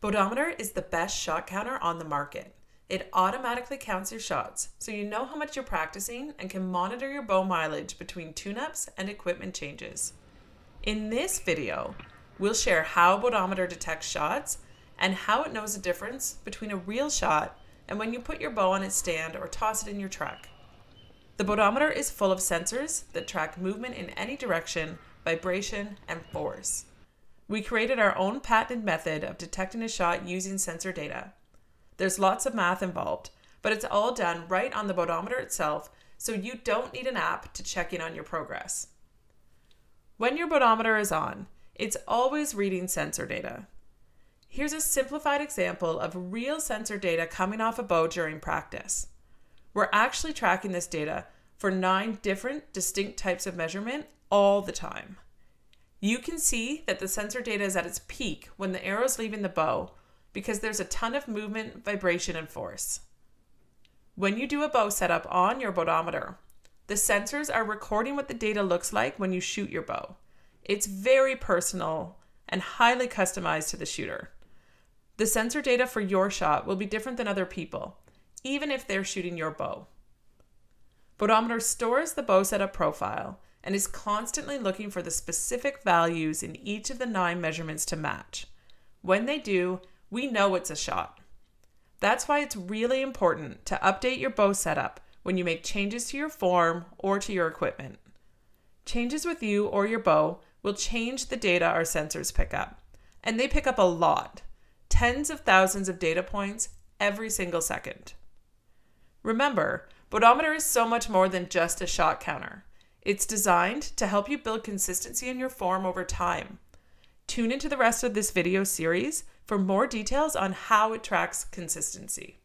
Bodometer is the best shot counter on the market. It automatically counts your shots, so you know how much you're practicing and can monitor your bow mileage between tune-ups and equipment changes. In this video, we'll share how Bodometer detects shots and how it knows the difference between a real shot and when you put your bow on its stand or toss it in your truck. The bodometer is full of sensors that track movement in any direction, vibration, and force. We created our own patented method of detecting a shot using sensor data. There's lots of math involved, but it's all done right on the bodometer itself, so you don't need an app to check in on your progress. When your bodometer is on, it's always reading sensor data. Here's a simplified example of real sensor data coming off a bow during practice. We're actually tracking this data for nine different distinct types of measurement all the time. You can see that the sensor data is at its peak when the arrow is leaving the bow because there's a ton of movement, vibration, and force. When you do a bow setup on your bodometer, the sensors are recording what the data looks like when you shoot your bow. It's very personal and highly customized to the shooter. The sensor data for your shot will be different than other people, even if they're shooting your bow. Bodometer stores the bow setup profile and is constantly looking for the specific values in each of the nine measurements to match. When they do, we know it's a shot. That's why it's really important to update your bow setup when you make changes to your form or to your equipment. Changes with you or your bow will change the data our sensors pick up, and they pick up a lot tens of thousands of data points every single second. Remember, Bodometer is so much more than just a shot counter. It's designed to help you build consistency in your form over time. Tune into the rest of this video series for more details on how it tracks consistency.